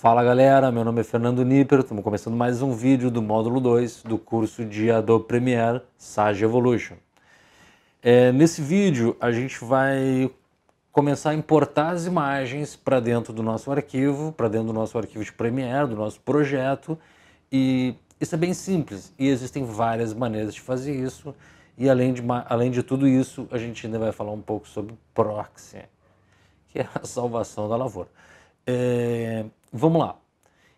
Fala galera, meu nome é Fernando Nipper, estamos começando mais um vídeo do módulo 2 do curso de Adobe Premiere Sage Evolution. É, nesse vídeo a gente vai começar a importar as imagens para dentro do nosso arquivo, para dentro do nosso arquivo de Premiere, do nosso projeto e isso é bem simples e existem várias maneiras de fazer isso e além de, além de tudo isso a gente ainda vai falar um pouco sobre proxy, que é a salvação da lavoura. É, Vamos lá.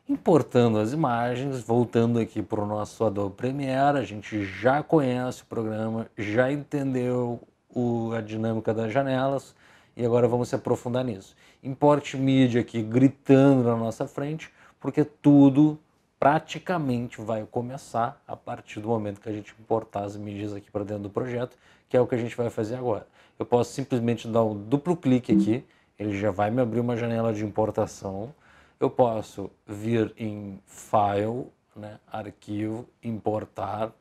Importando as imagens, voltando aqui para o nosso Adobe Premiere, a gente já conhece o programa, já entendeu o, a dinâmica das janelas e agora vamos se aprofundar nisso. Importe mídia aqui gritando na nossa frente, porque tudo praticamente vai começar a partir do momento que a gente importar as mídias aqui para dentro do projeto, que é o que a gente vai fazer agora. Eu posso simplesmente dar um duplo clique aqui, ele já vai me abrir uma janela de importação eu posso vir em File, né, Arquivo, Importar,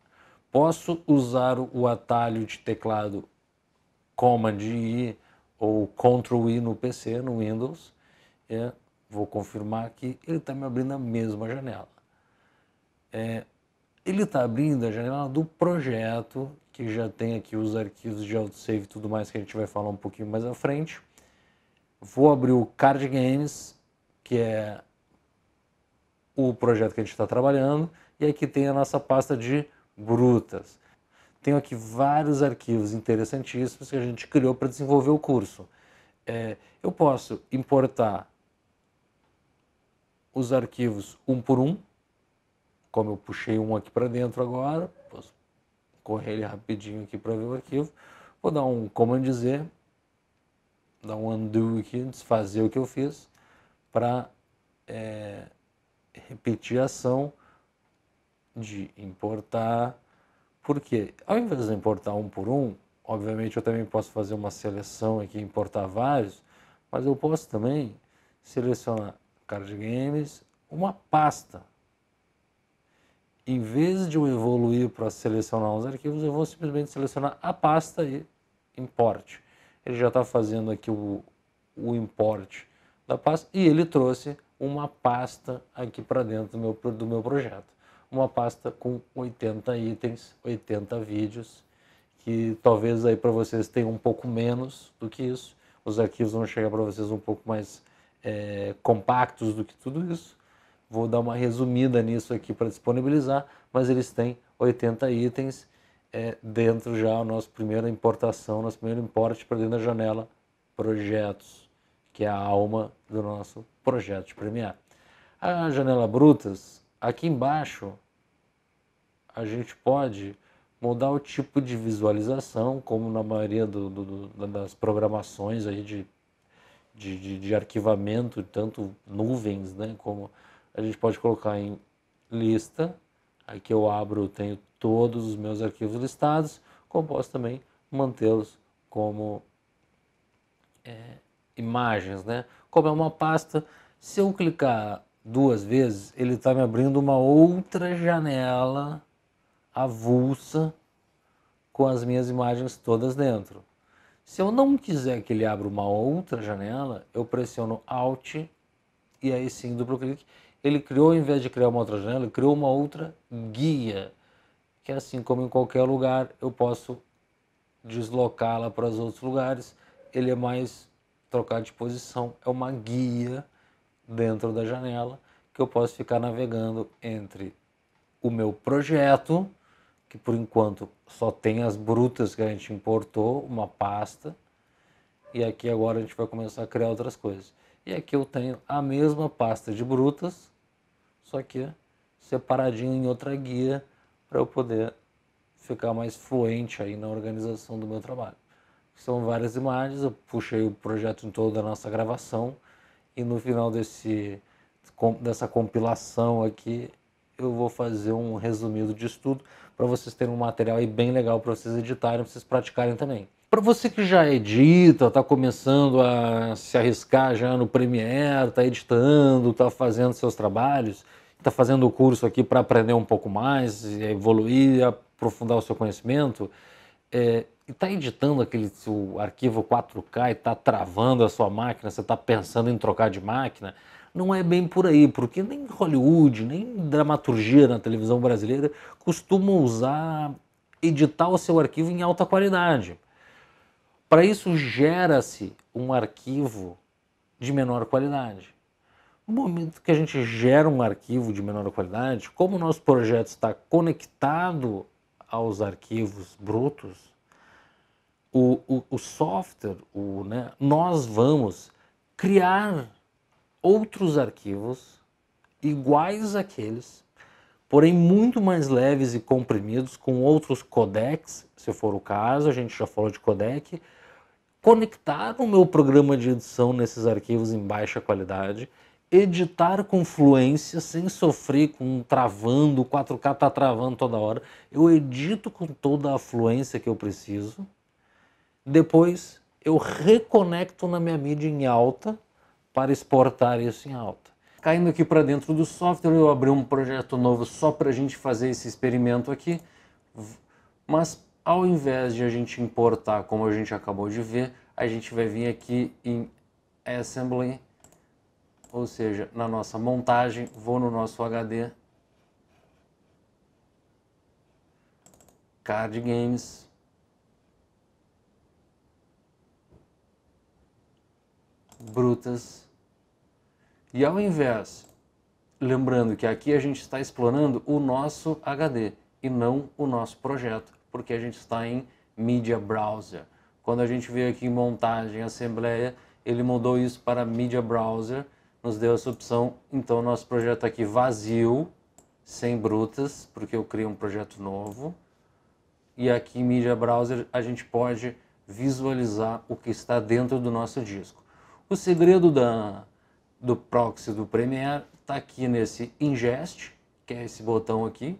posso usar o atalho de teclado Command I ou Ctrl I no PC, no Windows, é, vou confirmar que ele está me abrindo a mesma janela. É, ele está abrindo a janela do projeto, que já tem aqui os arquivos de autosave e tudo mais que a gente vai falar um pouquinho mais à frente. Vou abrir o Card Games que é o projeto que a gente está trabalhando, e aqui tem a nossa pasta de brutas. Tenho aqui vários arquivos interessantíssimos que a gente criou para desenvolver o curso. É, eu posso importar os arquivos um por um, como eu puxei um aqui para dentro agora, posso correr ele rapidinho aqui para ver o arquivo, vou dar um comando dizer, dar um undo aqui, desfazer o que eu fiz, para é, repetir a ação de importar, porque ao invés de importar um por um, obviamente eu também posso fazer uma seleção aqui, importar vários, mas eu posso também selecionar card games, uma pasta. Em vez de eu evoluir para selecionar os arquivos, eu vou simplesmente selecionar a pasta e import. Ele já está fazendo aqui o, o import da pasta e ele trouxe uma pasta aqui para dentro do meu, do meu projeto. Uma pasta com 80 itens, 80 vídeos, que talvez aí para vocês tenha um pouco menos do que isso. Os arquivos vão chegar para vocês um pouco mais é, compactos do que tudo isso. Vou dar uma resumida nisso aqui para disponibilizar, mas eles têm 80 itens é, dentro já a nossa primeira importação, nosso primeiro importe para dentro da janela projetos que é a alma do nosso projeto de premiar. A janela brutas, aqui embaixo, a gente pode mudar o tipo de visualização, como na maioria do, do, do, das programações aí de, de, de, de arquivamento, tanto nuvens, né, como a gente pode colocar em lista, aqui eu abro, tenho todos os meus arquivos listados, como posso também mantê-los como é, imagens, né? Como é uma pasta, se eu clicar duas vezes, ele está me abrindo uma outra janela avulsa com as minhas imagens todas dentro. Se eu não quiser que ele abra uma outra janela, eu pressiono Alt e aí sim duplo clique. Ele criou, em vez de criar uma outra janela, ele criou uma outra guia, que é assim como em qualquer lugar eu posso deslocá-la para os outros lugares. Ele é mais trocar de posição é uma guia dentro da janela que eu posso ficar navegando entre o meu projeto, que por enquanto só tem as brutas que a gente importou, uma pasta, e aqui agora a gente vai começar a criar outras coisas. E aqui eu tenho a mesma pasta de brutas, só que separadinho em outra guia para eu poder ficar mais fluente aí na organização do meu trabalho são várias imagens. Eu puxei o projeto em todo da nossa gravação e no final desse, dessa compilação aqui eu vou fazer um resumido disso tudo para vocês terem um material aí bem legal para vocês editarem, para vocês praticarem também. Para você que já edita, está começando a se arriscar já no Premiere, está editando, está fazendo seus trabalhos, está fazendo o curso aqui para aprender um pouco mais, evoluir, aprofundar o seu conhecimento, é, está editando aquele seu arquivo 4K e está travando a sua máquina, você está pensando em trocar de máquina, não é bem por aí, porque nem Hollywood, nem dramaturgia na televisão brasileira costuma usar, editar o seu arquivo em alta qualidade. Para isso gera-se um arquivo de menor qualidade. No momento que a gente gera um arquivo de menor qualidade, como o nosso projeto está conectado aos arquivos brutos, o, o, o software, o, né, nós vamos criar outros arquivos iguais àqueles, porém muito mais leves e comprimidos, com outros codecs, se for o caso, a gente já falou de codec, conectar o meu programa de edição nesses arquivos em baixa qualidade, editar com fluência, sem sofrer com travando, o 4K está travando toda hora. Eu edito com toda a fluência que eu preciso depois eu reconecto na minha mídia em alta para exportar isso em alta. Caindo aqui para dentro do software, eu abri um projeto novo só para a gente fazer esse experimento aqui, mas ao invés de a gente importar como a gente acabou de ver, a gente vai vir aqui em Assembly, ou seja, na nossa montagem, vou no nosso HD, Card Games, brutas. E ao invés, lembrando que aqui a gente está explorando o nosso HD e não o nosso projeto, porque a gente está em Media Browser. Quando a gente veio aqui em montagem, assembleia, ele mudou isso para Media Browser, nos deu essa opção. Então, nosso projeto aqui vazio, sem brutas, porque eu criei um projeto novo. E aqui em Media Browser a gente pode visualizar o que está dentro do nosso disco. O segredo da, do proxy do Premiere está aqui nesse ingest, que é esse botão aqui,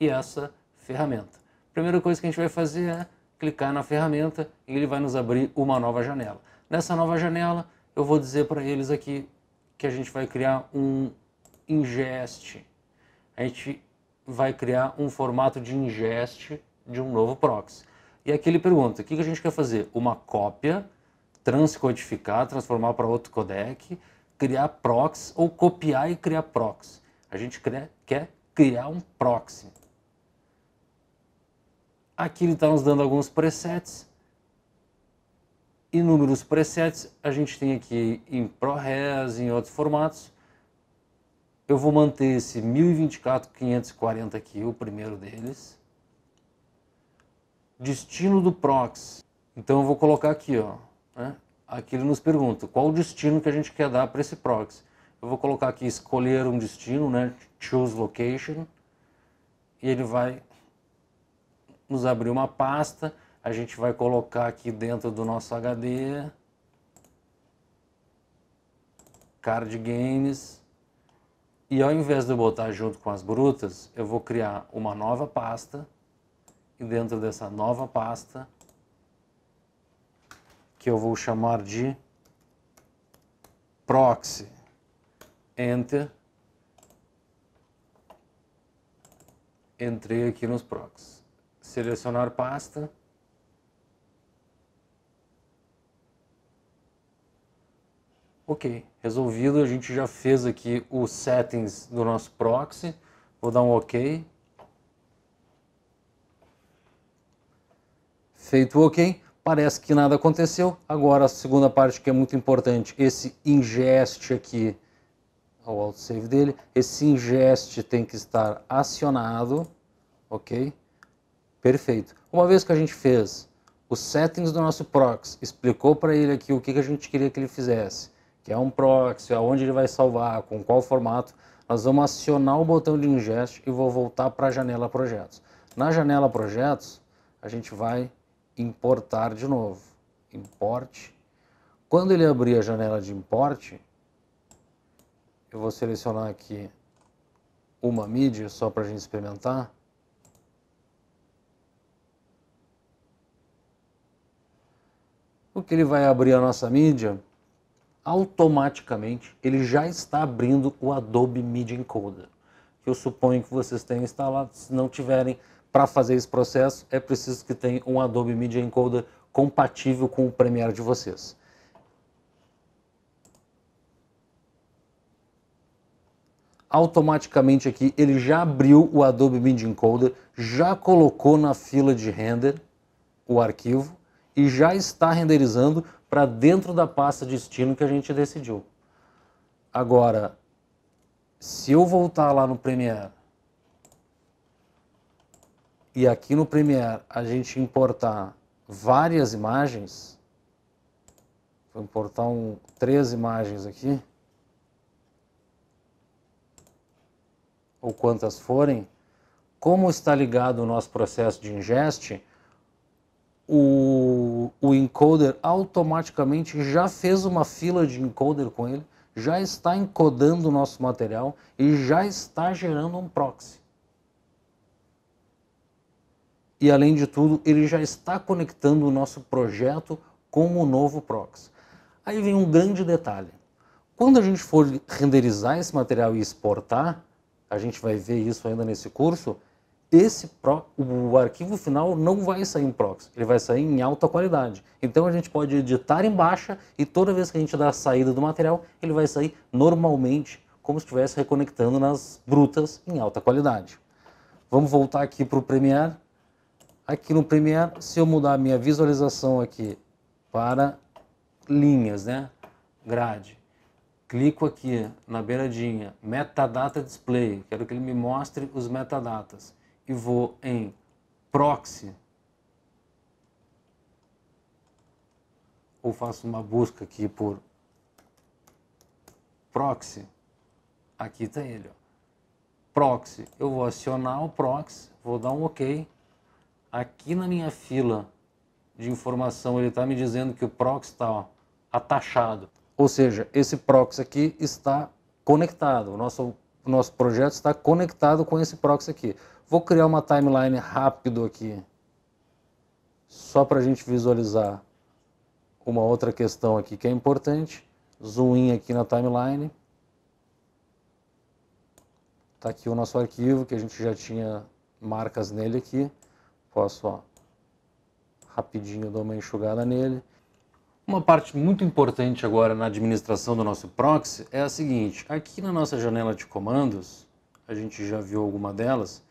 e essa ferramenta. Primeira coisa que a gente vai fazer é clicar na ferramenta e ele vai nos abrir uma nova janela. Nessa nova janela, eu vou dizer para eles aqui que a gente vai criar um ingest. A gente vai criar um formato de ingest de um novo proxy. E aqui ele pergunta, o que a gente quer fazer? Uma cópia transcodificar, transformar para outro codec, criar proxy ou copiar e criar proxy. A gente quer criar um proxy. Aqui ele está nos dando alguns presets. Inúmeros presets a gente tem aqui em ProRes, em outros formatos. Eu vou manter esse 1024-540 aqui, o primeiro deles. Destino do proxy. Então eu vou colocar aqui, ó, né? aqui ele nos pergunta qual o destino que a gente quer dar para esse proxy. Eu vou colocar aqui escolher um destino, né? choose location, e ele vai nos abrir uma pasta, a gente vai colocar aqui dentro do nosso HD, card games, e ao invés de eu botar junto com as brutas, eu vou criar uma nova pasta, e dentro dessa nova pasta que eu vou chamar de proxy. Enter. Entrei aqui nos proxies. Selecionar pasta. Ok, resolvido. A gente já fez aqui os settings do nosso proxy. Vou dar um OK. Feito o OK, Parece que nada aconteceu. Agora a segunda parte que é muito importante, esse ingeste aqui, o autosave dele, esse ingeste tem que estar acionado, ok? Perfeito. Uma vez que a gente fez os settings do nosso proxy, explicou para ele aqui o que, que a gente queria que ele fizesse, que é um proxy, aonde ele vai salvar, com qual formato, nós vamos acionar o botão de ingest e vou voltar para a janela projetos. Na janela projetos, a gente vai importar de novo. Importe. Quando ele abrir a janela de importe, eu vou selecionar aqui uma mídia só para a gente experimentar. O que ele vai abrir a nossa mídia, automaticamente ele já está abrindo o Adobe Media Encoder, que eu suponho que vocês tenham instalado, se não tiverem, para fazer esse processo, é preciso que tenha um Adobe Media Encoder compatível com o Premiere de vocês. Automaticamente aqui ele já abriu o Adobe Media Encoder, já colocou na fila de render o arquivo e já está renderizando para dentro da pasta destino que a gente decidiu. Agora, se eu voltar lá no Premiere e aqui no Premiere a gente importar várias imagens, vou importar um, três imagens aqui, ou quantas forem, como está ligado o nosso processo de ingest, o, o encoder automaticamente já fez uma fila de encoder com ele, já está encodando o nosso material e já está gerando um proxy e, além de tudo, ele já está conectando o nosso projeto com o novo proxy. Aí vem um grande detalhe. Quando a gente for renderizar esse material e exportar, a gente vai ver isso ainda nesse curso, esse pro, o arquivo final não vai sair em proxy, ele vai sair em alta qualidade. Então a gente pode editar em baixa e toda vez que a gente dá a saída do material, ele vai sair normalmente, como se estivesse reconectando nas brutas em alta qualidade. Vamos voltar aqui para o Premiere. Aqui no Premiere, se eu mudar a minha visualização aqui para linhas, né? Grade. Clico aqui na beiradinha, metadata display, quero que ele me mostre os metadatas. E vou em proxy. Ou faço uma busca aqui por proxy. Aqui está ele, ó. proxy. Eu vou acionar o proxy, vou dar um OK aqui na minha fila de informação ele está me dizendo que o proxy está atachado. Ou seja, esse proxy aqui está conectado, o nosso, nosso projeto está conectado com esse proxy aqui. Vou criar uma timeline rápido aqui, só para a gente visualizar uma outra questão aqui que é importante. Zoom in aqui na timeline. Está aqui o nosso arquivo que a gente já tinha marcas nele aqui posso, ó, rapidinho dar uma enxugada nele. Uma parte muito importante agora na administração do nosso proxy é a seguinte, aqui na nossa janela de comandos, a gente já viu alguma delas,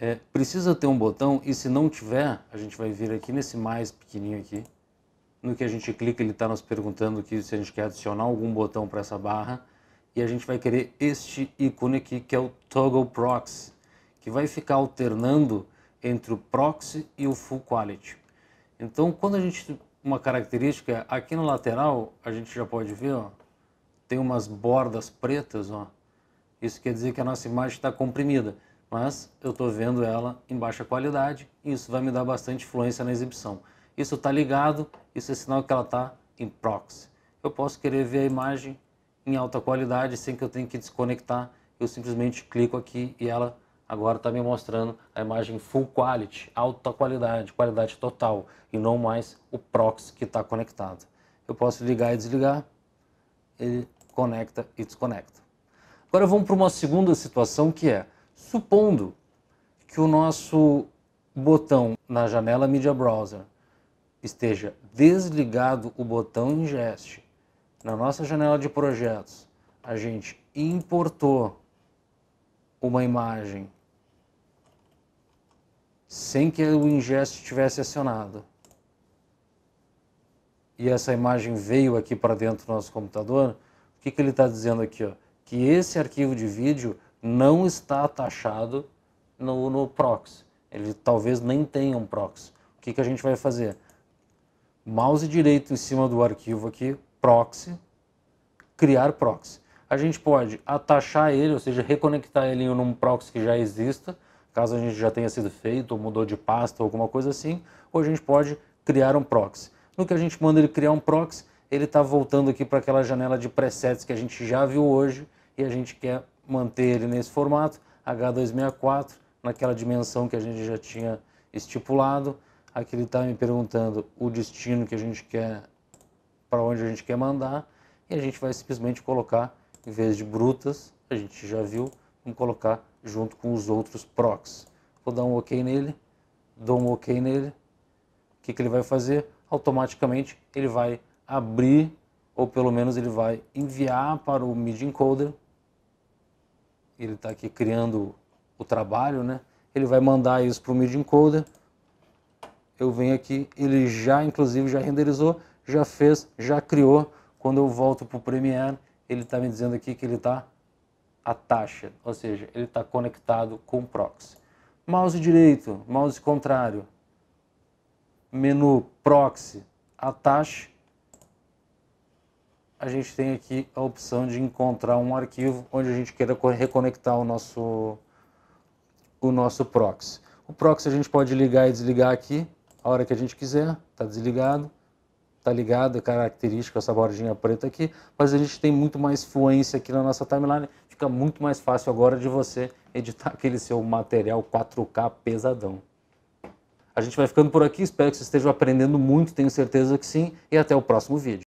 é, precisa ter um botão e se não tiver, a gente vai vir aqui nesse mais pequenininho aqui, no que a gente clica ele está nos perguntando aqui se a gente quer adicionar algum botão para essa barra, e a gente vai querer este ícone aqui que é o Toggle Proxy, que vai ficar alternando entre o proxy e o full quality. Então, quando a gente uma característica aqui na lateral, a gente já pode ver, ó, tem umas bordas pretas, ó. Isso quer dizer que a nossa imagem está comprimida, mas eu estou vendo ela em baixa qualidade e isso vai me dar bastante fluência na exibição. Isso está ligado, isso é sinal que ela está em proxy. Eu posso querer ver a imagem em alta qualidade sem que eu tenha que desconectar, eu simplesmente clico aqui e ela agora está me mostrando a imagem full quality, alta qualidade, qualidade total, e não mais o proxy que está conectado. Eu posso ligar e desligar, ele conecta e desconecta. Agora vamos para uma segunda situação que é, supondo que o nosso botão na janela Media Browser esteja desligado o botão ingest, na nossa janela de projetos a gente importou uma imagem sem que o ingest tivesse acionado. E essa imagem veio aqui para dentro do nosso computador. O que, que ele está dizendo aqui? Ó? Que esse arquivo de vídeo não está taxado no, no proxy. Ele talvez nem tenha um proxy. O que, que a gente vai fazer? Mouse direito em cima do arquivo aqui, proxy, criar proxy. A gente pode atachar ele, ou seja, reconectar ele em um proxy que já exista, Caso a gente já tenha sido feito, ou mudou de pasta, ou alguma coisa assim, ou a gente pode criar um proxy. No que a gente manda ele criar um proxy, ele está voltando aqui para aquela janela de presets que a gente já viu hoje e a gente quer manter ele nesse formato, H264, naquela dimensão que a gente já tinha estipulado. Aqui ele está me perguntando o destino que a gente quer, para onde a gente quer mandar, e a gente vai simplesmente colocar, em vez de brutas, a gente já viu, vamos colocar junto com os outros procs. Vou dar um OK nele, dou um OK nele. O que, que ele vai fazer? Automaticamente ele vai abrir, ou pelo menos ele vai enviar para o mid encoder. Ele está aqui criando o trabalho, né? Ele vai mandar isso para o mid encoder. Eu venho aqui, ele já, inclusive, já renderizou, já fez, já criou. Quando eu volto para o Premiere, ele está me dizendo aqui que ele está a taxa, ou seja, ele está conectado com o proxy. Mouse direito, mouse contrário, menu proxy, a taxa, a gente tem aqui a opção de encontrar um arquivo onde a gente queira reconectar o nosso, o nosso proxy. O proxy a gente pode ligar e desligar aqui, a hora que a gente quiser, está desligado tá ligado, é característica, essa bordinha preta aqui, mas a gente tem muito mais fluência aqui na nossa timeline, fica muito mais fácil agora de você editar aquele seu material 4K pesadão. A gente vai ficando por aqui, espero que vocês estejam aprendendo muito, tenho certeza que sim, e até o próximo vídeo.